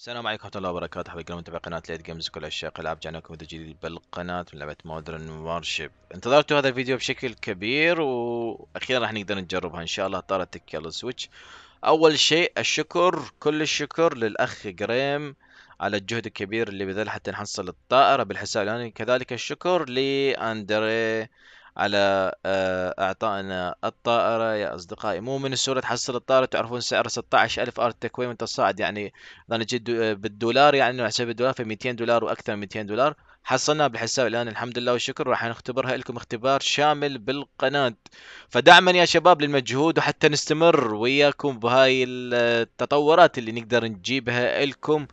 السلام عليكم ورحمة الله وبركاته حبايبي متابعي قناة ليت جيمز كل عشاق العاب جعناكم فيديو جديد بالقناة من لعبة مودرن وارشيب انتظرتوا هذا الفيديو بشكل كبير واخيرا راح نقدر نجربها ان شاء الله طارت تكي على السويتش اول شيء الشكر كل الشكر للاخ جريم على الجهد الكبير اللي بذله حتى نحصل الطائرة بالحساب اليومي كذلك الشكر لاندري على آه، اعطائنا الطائره يا اصدقائي مو من السهوله تحصل الطائره تعرفون سعر 16000 ارت تكوين تصاعد يعني انا جيت آه، بالدولار يعني لو حساب الدولار في 200 دولار واكثر من 200 دولار حصلنا بالحساب الان الحمد لله والشكر راح نختبرها لكم اختبار شامل بالقناه فدعما يا شباب للمجهود وحتى نستمر وياكم بهاي التطورات اللي نقدر نجيبها لكم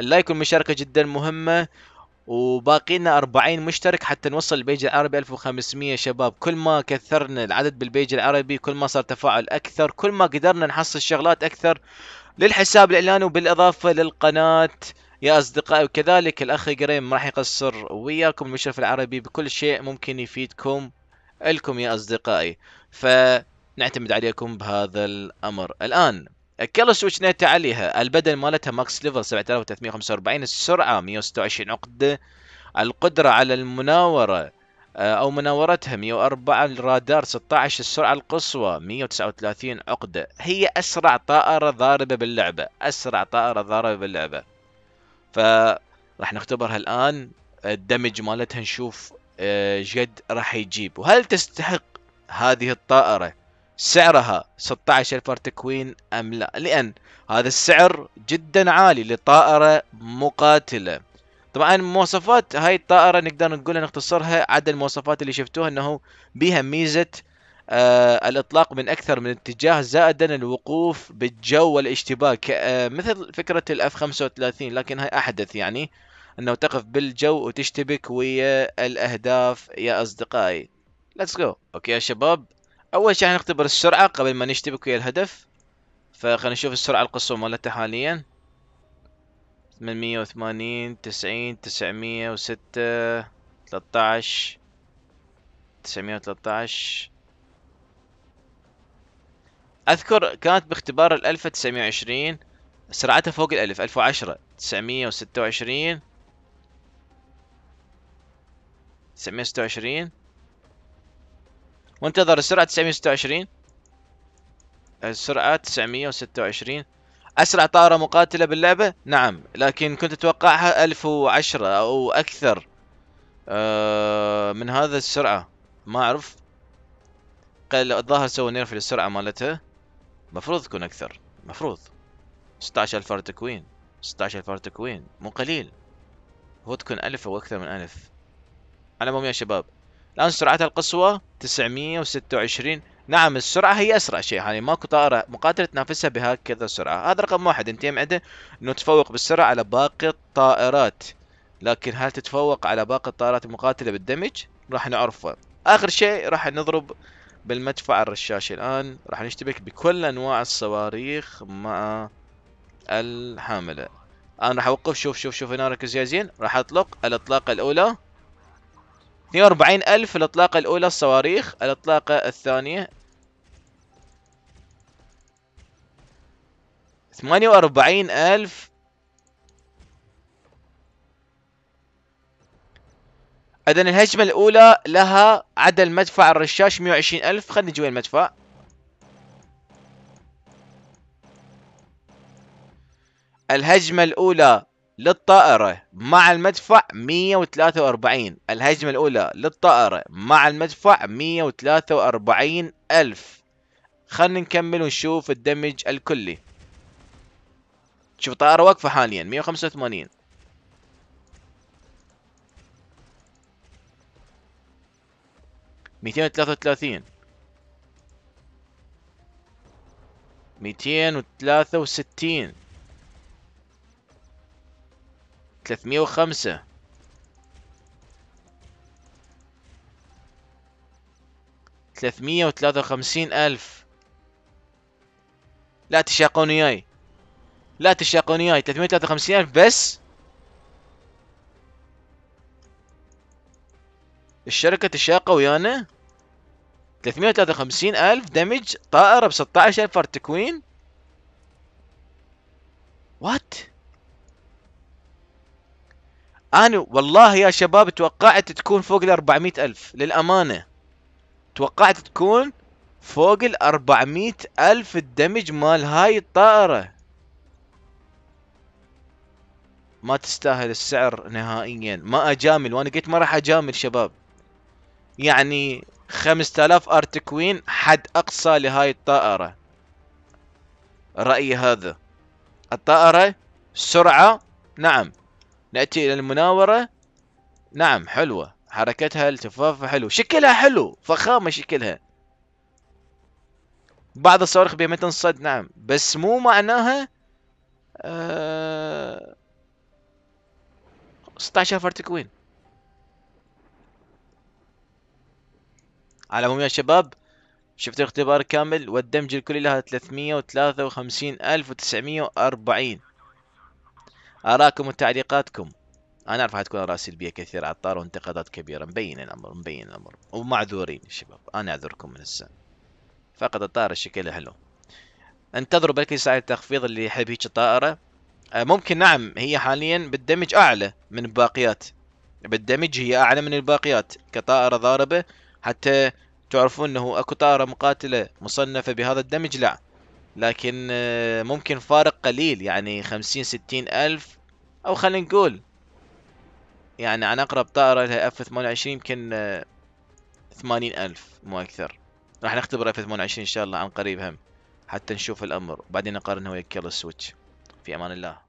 اللايك والمشاركه جدا مهمه وباقي لنا 40 مشترك حتى نوصل البيج العربي 1500 شباب كل ما كثرنا العدد بالبيج العربي كل ما صار تفاعل اكثر كل ما قدرنا نحصل شغلات اكثر للحساب الاعلاني وبالاضافه للقناه يا اصدقائي وكذلك الاخ قريم راح يقصر وياكم المشرف العربي بكل شيء ممكن يفيدكم الكم يا اصدقائي فنعتمد عليكم بهذا الامر الان كل سويتش نت عليها البدن مالتها ماكس ليفل 7345 السرعه 126 عقده القدره على المناوره آه، او مناورتها 104 الرادار 16 السرعه القصوى 139 عقده هي اسرع طائره ضاربه باللعبه اسرع طائره ضاربه باللعبه ف راح نختبرها الان الدمج مالتها نشوف آه، جد راح يجيب وهل تستحق هذه الطائره سعرها 16 تكوين أم لا لأن هذا السعر جدا عالي لطائرة مقاتلة طبعا مواصفات هاي الطائرة نقدر نقول نختصرها عدد المواصفات اللي شفتوها انه بها ميزة آه الاطلاق من اكثر من اتجاه زائدا الوقوف بالجو والاشتباك آه مثل فكرة الاف 35 لكن هاي احدث يعني انه تقف بالجو وتشتبك ويا الاهداف يا اصدقائي ليتس جو اوكي يا شباب اول شيء نختبر السرعة قبل ما نشتبك ويا الهدف فخلينا نشوف السرعة القصوى مالته حاليا 880 وثمانين تسعين تسعمية وستة تسعمية اذكر كانت باختبار الالفة تسعمية وعشرين سرعتها فوق الالف الف وعشرة تسعمية وستة وعشرين تسعمية وستة وعشرين وانتظر السرعة 926 السرعة 926 أسرع طائرة مقاتلة باللعبة؟ نعم لكن كنت أتوقعها 1010 أو أكثر آه، من هذا السرعة ما أعرف قال الظاهر سووا نيرف للسرعة مالتها مفروض تكون أكثر مفروض 16000 فرد تكوين 16000 فرد تكوين مو قليل هو تكون ألف أو أكثر من ألف على العموم يا شباب الآن سرعتها القصوى 926 نعم السرعة هي أسرع شيء يعني ماكو طائرة مقاتلة تنافسها بهكذا سرعة هذا رقم واحد يم عنده انه تفوق بالسرعة على باقي الطائرات لكن هل تتفوق على باقي الطائرات المقاتلة بالدمج راح نعرفه آخر شيء راح نضرب بالمدفع الرشاشي الآن راح نشتبك بكل أنواع الصواريخ مع الحاملة الآن راح أوقف شوف شوف شوف هنا ركز يا زين راح أطلق الإطلاق الأولى 42 ألف الإطلاقة الأولى الصواريخ الإطلاقة الثانية 48 ألف إذا الهجمة الأولى لها عدل مدفع الرشاش 120 ألف خلينا نجي المدفع الهجمة الأولى للطائرة مع المدفع 143 الهجمة الأولى للطائرة مع المدفع 143 ألف خلنا نكمل ونشوف الدمج الكلي شوف الطائرة واقفة حاليا 185 233 263 305 وخمسين ألف لا تشاقون وياي لا تشاقون وياي 353 ألف بس الشركة تشاقة ويانا وخمسين ألف دمج طائرة ب 16 ألف تكوين وات انا والله يا شباب توقعت تكون فوق ال 400 الف للامانه توقعت تكون فوق ال 400 الف الدمج مال هاي الطائره ما تستاهل السعر نهائيا ما اجامل وانا قلت ما راح اجامل شباب يعني 5000 ارت كوين حد اقصى لهاي الطائره رايي هذا الطائره سرعه نعم نأتي إلى المناورة نعم حلوة حركتها التفافة حلو شكلها حلو فخامة شكلها بعض الصواريخ بها ما تنصد نعم بس مو معناها أه... 16 فرتك وين على العموم يا شباب شفت الاختبار كامل والدمج الكلي لها 353,940 اراكم وتعليقاتكم انا اعرف حتكون اراء سلبيه كثير الطار وانتقادات كبيره مبين الامر مبين الامر ومعذورين الشباب انا اعذركم من هسه فقط الطائره شكلها حلو انتظروا بلكي ساعه التخفيض اللي يحب هيك الطائره آه، ممكن نعم هي حاليا بالدمج اعلى من الباقيات بالدمج هي اعلى من الباقيات كطائره ضاربه حتى تعرفون انه اكو طائره مقاتله مصنفه بهذا الدمج لا لكن آه، ممكن فارق قليل يعني خمسين ستين ألف أو خلينا نقول يعني عن أقرب طائرة لها اف ثمانية وعشرين يمكن آه، ثمانين ألف مو أكثر راح نختبر اف ثمانية وعشرين إن شاء الله عن قريب هم حتى نشوف الأمر وبعدين نقارنها ويا السويتش في أمان الله